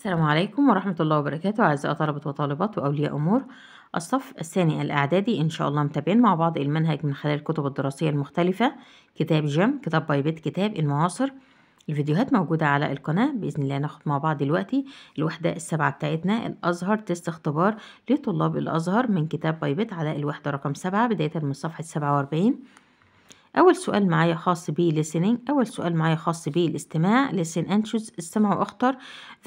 السلام عليكم ورحمة الله وبركاته أعزائي طلبة وطالبات وأولياء أمور الصف الثاني الإعدادي إن شاء الله متابعين مع بعض المنهج من خلال الكتب الدراسية المختلفة كتاب جيم كتاب باي بيت كتاب المعاصر الفيديوهات موجودة على القناة بإذن الله ناخد مع بعض دلوقتي الوحدة السبعة بتاعتنا الأزهر تيست اختبار لطلاب الأزهر من كتاب باي بيت على الوحدة رقم سبعة بداية من الصفحة السبعة وأربعين أول سؤال معايا خاص بي listening أول سؤال معايا خاص بي الاستماع listen and choose استمع وأختار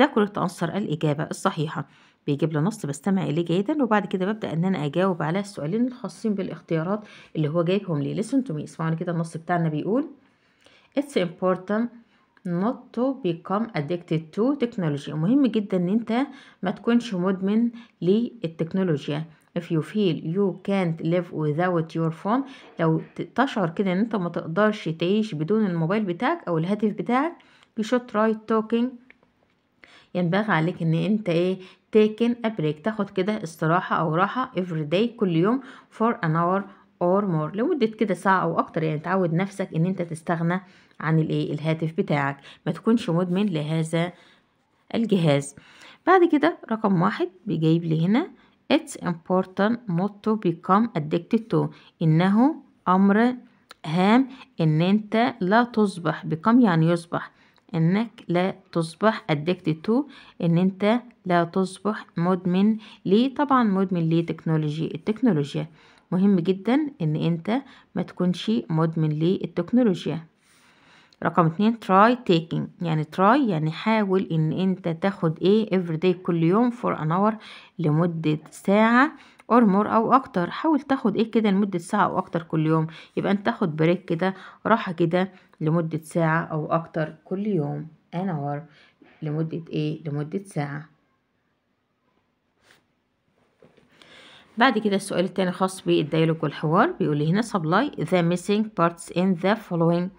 the correct الإجابة الصحيحة بيجيب لي نص بستمع إليه جيدا وبعد كده ببدأ إن أنا أجاوب على السؤالين الخاصين بالاختيارات اللي هو جايبهم لي listen to me اسمعوني كده النص بتاعنا بيقول it's important not to become addicted to technology مهم جدا ان انت ما تكونش مدمن للتكنولوجيا if you feel you can't live without your phone لو تشعر كده ان انت ما تقدرش تعيش بدون الموبايل بتاعك او الهاتف بتاعك you should try talking ينبغي عليك ان انت ايه taken a break تاخد كده استراحة او راحة every day كل يوم for an hour or more لمدة كده ساعة او اكتر يعني تعود نفسك ان انت تستغنى عن الايه الهاتف بتاعك ما تكونش مدمن لهذا الجهاز بعد كده رقم واحد بيجيب لي هنا It's important not to become addicted to إنه أمر هام إن أنت لا تصبح become يعني يصبح إنك لا تصبح addicted to إن أنت لا تصبح مدمن ليه طبعا مدمن ليه تكنولوجي التكنولوجيا مهم جدا إن أنت ما تكونش مدمن للتكنولوجيا رقم اتنين try taking يعني try يعني حاول ان انت تاخد ايه every day كل يوم for an hour لمدة ساعة or more او اكتر حاول تاخد ايه كده لمدة ساعة او اكتر كل يوم يبقى انت تاخد بريك كده راحة كده لمدة ساعة او اكتر كل يوم an hour لمدة ايه لمدة ساعة بعد كده السؤال التاني خاص بالديالوج والحوار بيقول لي هنا supply the missing parts in the following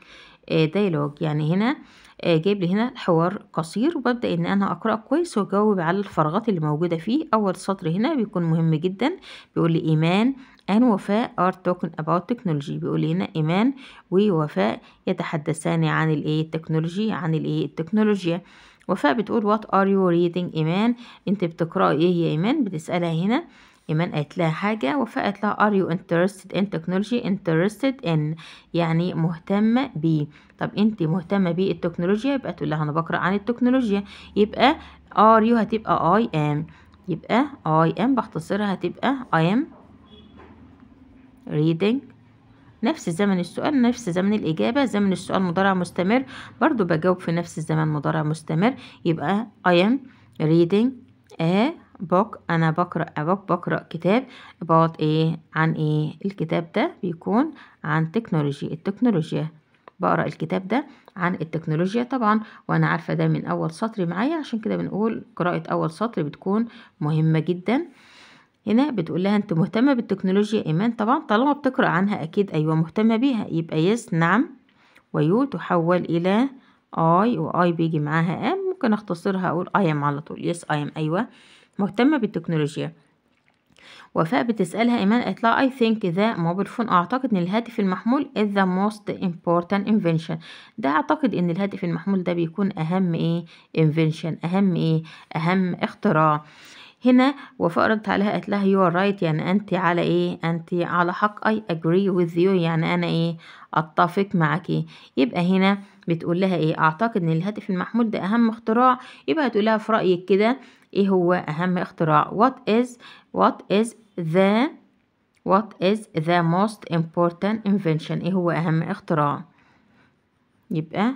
ديالوج آه، يعني هنا آه، جايب لي هنا حوار قصير وببدأ ان انا اقرأ كويس واجاوب على الفراغات اللي موجودة فيه اول سطر هنا بيكون مهم جدا بيقول لي ايمان ان وفاء ار توكن اباوت تكنولوجي بيقول لي هنا ايمان ووفاء يتحدثان عن الايه التكنولوجي عن الايه التكنولوجيا وفاء بتقول وات ار يو ريدنج ايمان انت بتقرأي ايه يا ايمان بتسألها هنا إيمان قالت لها حاجة وفاء قالت لها are you interested in technology interested in يعني مهتمة بيه طب أنت مهتمة بالتكنولوجيا يبقى تقول لها أنا بقرأ عن التكنولوجيا يبقى are you هتبقى I am يبقى I am بختصرها هتبقى I am reading نفس زمن السؤال نفس زمن الإجابة زمن السؤال مضارع مستمر برضو بجاوب في نفس الزمن مضارع مستمر يبقى I am reading a بوك انا بقرا ابوك بقرا كتاب about ايه عن ايه الكتاب ده بيكون عن تكنولوجي التكنولوجيا بقرا الكتاب ده عن التكنولوجيا طبعا وانا عارفه ده من اول سطر معايا عشان كده بنقول قراءه اول سطر بتكون مهمه جدا هنا بتقول لها انت مهتمه بالتكنولوجيا ايمان طبعا طالما بتقرا عنها اكيد ايوه مهتمه بيها يبقى يس نعم ويو تحول الى اي واي بيجي معاها ام ممكن اختصرها اقول اي ام على طول يس اي ام ايوه مهتمة بالتكنولوجيا وفاء بتسألها إيمان قالت لها I think the mobile phone أعتقد إن الهاتف المحمول is the most important invention ده أعتقد إن الهاتف المحمول ده بيكون أهم إيه invention أهم إيه أهم اختراع هنا وفاء ردت عليها قالت لها you are right يعني أنت على إيه أنت على حق I agree with you يعني أنا إيه أتفق معاكي يبقى هنا بتقول لها إيه أعتقد إن الهاتف المحمول ده أهم اختراع يبقى هتقول لها في رأيك كده ايه هو اهم اختراع what is what is the what is the most important invention ايه هو اهم اختراع يبقى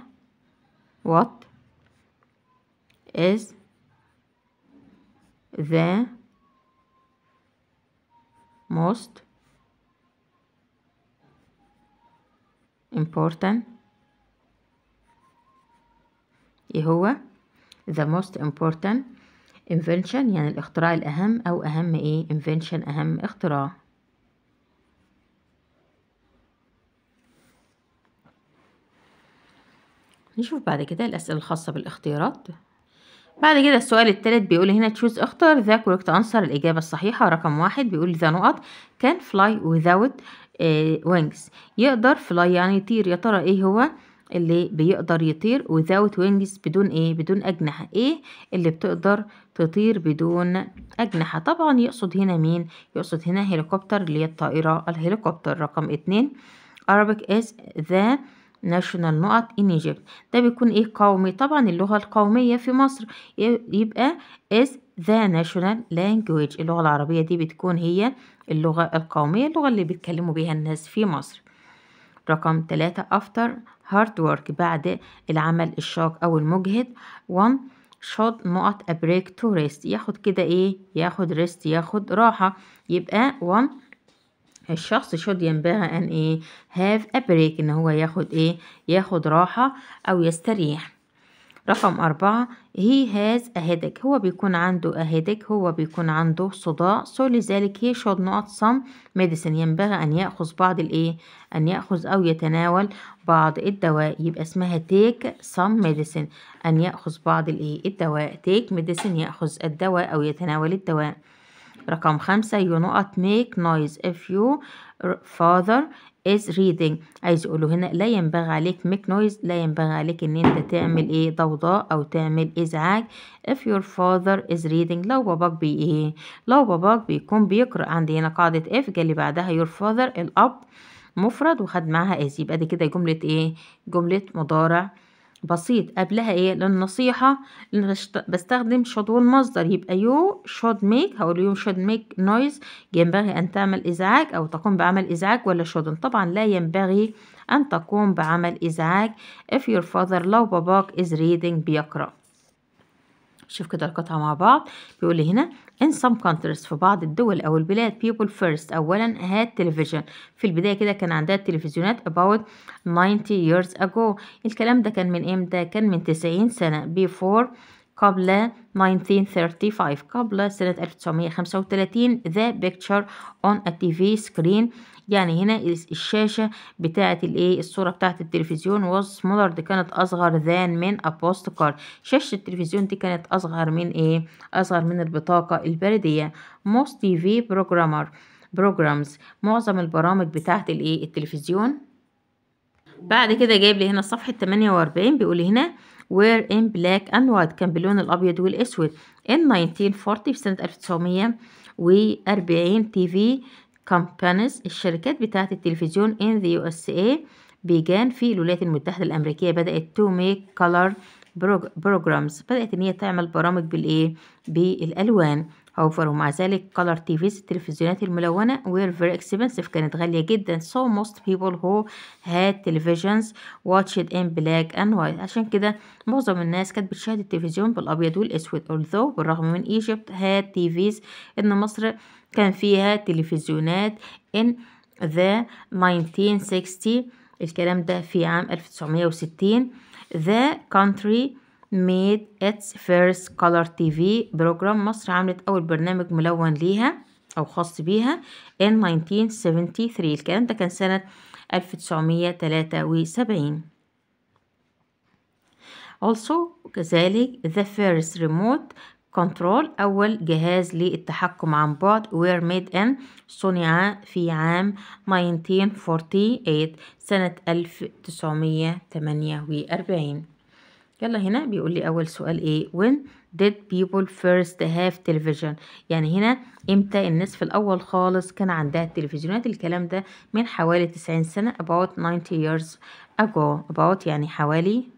what is the most important ايه هو the most important invention يعني الاختراع الأهم أو أهم إيه invention أهم اختراع نشوف بعد كده الأسئلة الخاصة بالاختيارات بعد كده السؤال الثالث بيقول هنا تشوز اختار ذا كوركت انسر الإجابة الصحيحة رقم واحد بيقول ذا نقط كان فلاي without آه، wings يقدر فلاي يعني يطير يا ترى ايه هو اللي بيقدر يطير without wings بدون ايه بدون اجنحه ايه اللي بتقدر تطير بدون اجنحه طبعا يقصد هنا مين يقصد هنا هيليكوبتر اللي هي الطائره الهليكوبتر رقم اتنين Arabic is the national نقط ان ايجيبت ده بيكون ايه قومي طبعا اللغه القوميه في مصر يبقى is ذا national لانجويج اللغه العربيه دي بتكون هي اللغه القوميه اللغه اللي بيتكلموا بيها الناس في مصر رقم 3 after hard work بعد العمل الشاق أو المجهد 1 should not a break to rest ياخد كده ايه ياخد rest ياخد راحة يبقى 1 الشخص should ينبغي ان ايه have a break ان هو ياخد ايه ياخد راحة او يستريح رقم أربعة he has a headache هو بيكون عنده a headache هو بيكون عنده صداع so لذلك he should not some medicine ينبغي أن يأخذ بعض الإيه أن يأخذ أو يتناول بعض الدواء يبقى اسمها take some medicine أن يأخذ بعض الإيه الدواء take medicine يأخذ الدواء أو يتناول الدواء رقم خمسة you not make noise if you father is reading عايز يقوله هنا لا ينبغي عليك make noise لا ينبغي عليك ان انت تعمل ايه ضوضاء او تعمل ازعاج if your father is reading لو باباك بي ايه لو باباك بيكون بيقرأ عندي هنا قاعدة if جالي بعدها your father الاب مفرد وخد معاها is يبقى دي كده جملة ايه جملة مضارع بسيط قبلها ايه للنصيحة بستخدم شود مصدر يبقى يو شود ميك هقول يو شود ميك نويز ينبغي أن تعمل إزعاج أو تقوم بعمل إزعاج ولا شودن طبعا لا ينبغي أن تقوم بعمل إزعاج if your father لو باباك is reading بيقرأ شوف كده القطعة مع بعض بيقول لي هنا in some countries في بعض الدول أو البلاد people first أولا had television في البداية كده كان عندها التلفزيونات about 90 years ago الكلام ده كان من امتى كان من 90 سنة before قبل 1935 قبل سنة 1935 the picture on a TV screen يعني هنا الشاشة بتاعة الايه الصورة بتاعة التلفزيون واز سمولر دي كانت اصغر ذان من ابوست كار شاشة التلفزيون دي كانت اصغر من ايه اصغر من البطاقة البريدية موست تي في بروجرامر بروجرامز معظم البرامج بتاعة الايه التلفزيون بعد كده جايب لي هنا صفحة 48 بيقول لي هنا وير ان بلاك اند وايت كان باللون الأبيض والأسود ان 1940 في سنة 1940 تي في companies الشركات بتاعة التلفزيون in the USA بيجان في الولايات المتحدة الأمريكية بدأت to make color programs بدأت إن هي تعمل برامج بالإيه بالألوان أوفر ومع ذلك color TVs التلفزيونات الملونة were very expensive كانت غالية جدا so most people who had televisions watched in black and white عشان كده معظم الناس كانت بتشاهد التلفزيون بالأبيض والأسود although بالرغم من Egypt had TVs إن مصر كان فيها تلفزيونات in the 1960 الكلام ده في عام 1960 the country made its first color TV program مصر عملت أول برنامج ملون ليها أو خاص بيها in 1973 الكلام ده كان سنة 1973 also كذلك the first remote كنترول أول جهاز للتحكم عن بعد وير ميد إن صنع في عام 1948 سنة 1948 يلا هنا بيقول لي أول سؤال إيه when did people first have television يعني هنا إمتى الناس في الأول خالص كان عندها التلفزيونات الكلام ده من حوالي 90 سنة about 90 years ago about يعني حوالي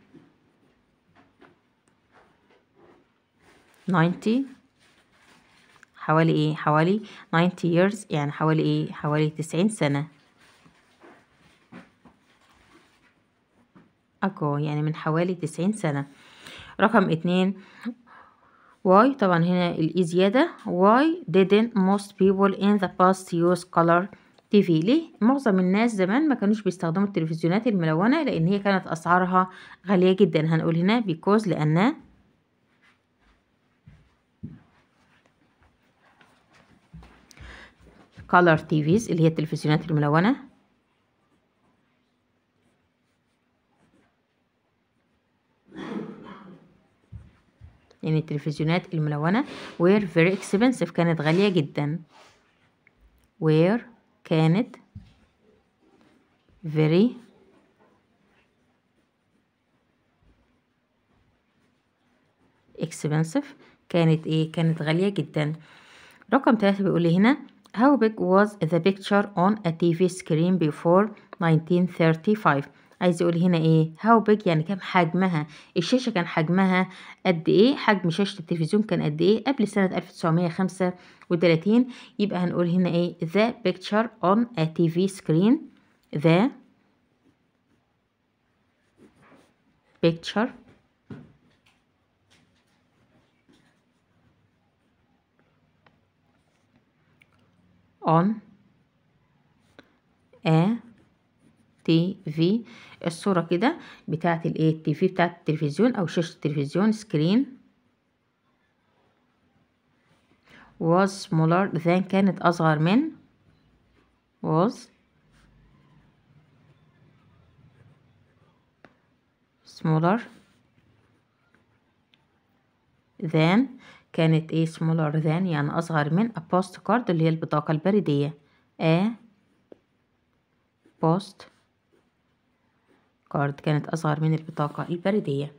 90 حوالي ايه حوالي 90 years يعني حوالي ايه حوالي 90 سنة اكو يعني من حوالي 90 سنة رقم اتنين why طبعا هنا الاي e زيادة why didn't most people in the past use color TV ليه معظم الناس زمان ما كانوش بيستخدموا التلفزيونات الملونة لان هي كانت اسعارها غالية جدا هنقول هنا because لان color TVs اللي هي التلفزيونات الملونة يعني التلفزيونات الملونة were very expensive كانت غالية جدا were كانت very expensive كانت ايه كانت غالية جدا رقم ثلاثة بيقول لي هنا How big was the picture on a TV screen before 1935 عايز يقول هنا ايه how big يعني كم حجمها الشاشة كان حجمها قد ايه حجم شاشة التلفزيون كان قد ايه قبل سنة 1935 يبقى هنقول هنا ايه the picture on a TV screen the picture on a تي في الصورة كده بتاعة الايه التي في بتاعة التلفزيون او شاشة التلفزيون سكرين was smaller than كانت أصغر من was smaller than كانت ايه سمولر ذان يعني أصغر من a postcard اللي هي البطاقة البريدية a بوست كارد كانت أصغر من البطاقة البريدية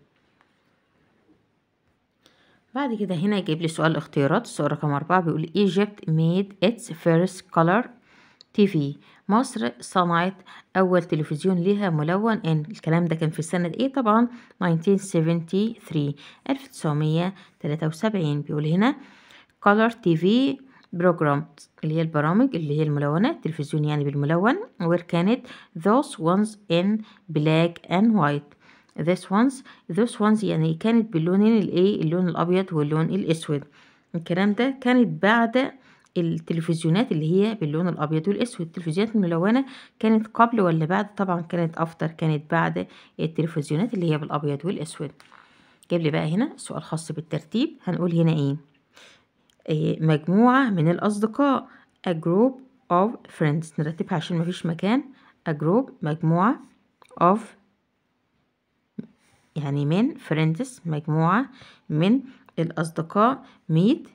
بعد كده هنا يجيب لي سؤال اختيارات السؤال رقم أربعة بيقول Egypt made its first color TV مصر صنعت أول تلفزيون ليها ملون إن الكلام ده كان في سنة إيه طبعا 1973 1973 بيقول هنا color TV programs اللي هي البرامج اللي هي الملونة تلفزيون يعني بالملون where كانت those ones in black and white this ones this ones يعني كانت باللونين الايه اللون الابيض واللون الاسود الكلام ده كانت بعد التلفزيونات اللي هي باللون الابيض والاسود التلفزيونات الملونه كانت قبل ولا بعد طبعا كانت افتر كانت بعد التلفزيونات اللي هي بالابيض والاسود جيب لي بقى هنا سؤال خاص بالترتيب هنقول هنا ايه, إيه مجموعه من الاصدقاء a group of friends نرتبها عشان مفيش مكان a group مجموعه of يعني من friends مجموعه من الاصدقاء meet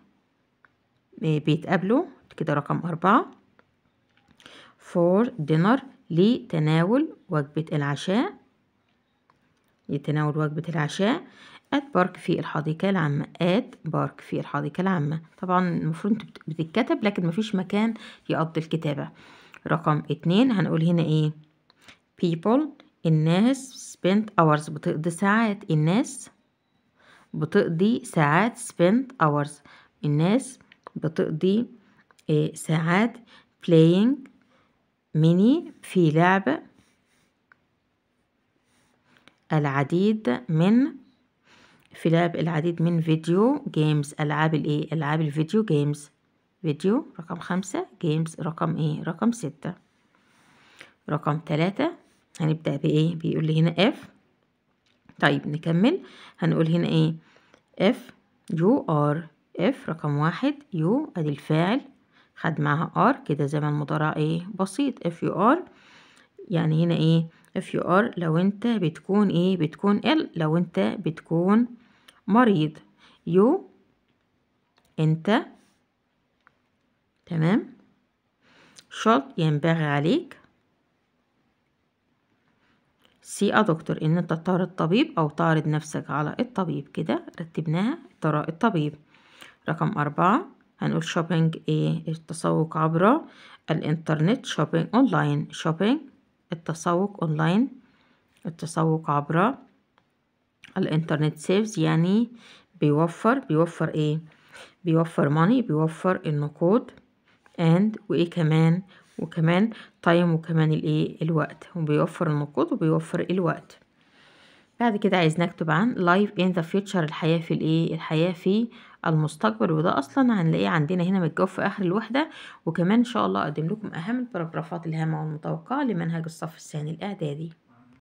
آه، بيتقابلوا كده رقم أربعة فور دينر لتناول وجبة العشاء لتناول وجبة العشاء at بارك في الحديقة العامة at بارك في الحديقة العامة طبعا المفروض بتتكتب لكن مفيش مكان يقضي الكتابة رقم اتنين هنقول هنا ايه people الناس spend hours بتقضي ساعات الناس بتقضي ساعات spend hours الناس بتقضي آه، ساعات playing mini في لعب العديد من في لعب العديد من فيديو جيمز ألعاب الإيه ألعاب الفيديو جيمز فيديو رقم خمسة جيمز رقم إيه رقم ستة رقم تلاتة هنبدأ بإيه بيقول لي هنا F طيب نكمل هنقول هنا إيه F U R اف رقم واحد يو ادي الفاعل خد معاها ار كده زي ما المضارع ايه بسيط اف يو ار يعني هنا ايه اف يو ار لو انت بتكون ايه بتكون ال لو انت بتكون مريض يو انت تمام شرط ينبغي عليك سي ا آه، دكتور ان انت تعرض الطبيب او تعرض نفسك على الطبيب كده رتبناها ترى الطبيب رقم أربعة هنقول شوبينج إيه التسوق عبر الإنترنت شوبينج أونلاين شوبينج التسوق أونلاين التسوق عبر الإنترنت سيفز يعني بيوفر بيوفر إيه بيوفر ماني بيوفر النقود and وإيه كمان وكمان تايم وكمان الإيه الوقت وبيوفر النقود وبيوفر الوقت بعد كده عايز نكتب عن لايف ان ذا فيوتشر الحياة في الايه الحياة في المستكبر وده اصلا هنلاقيه عندنا هنا متجاوب في اخر الوحده وكمان ان شاء الله اقدم لكم اهم الباراجرافات الهامه والمتوقعه لمنهج الصف الثاني الاعدادي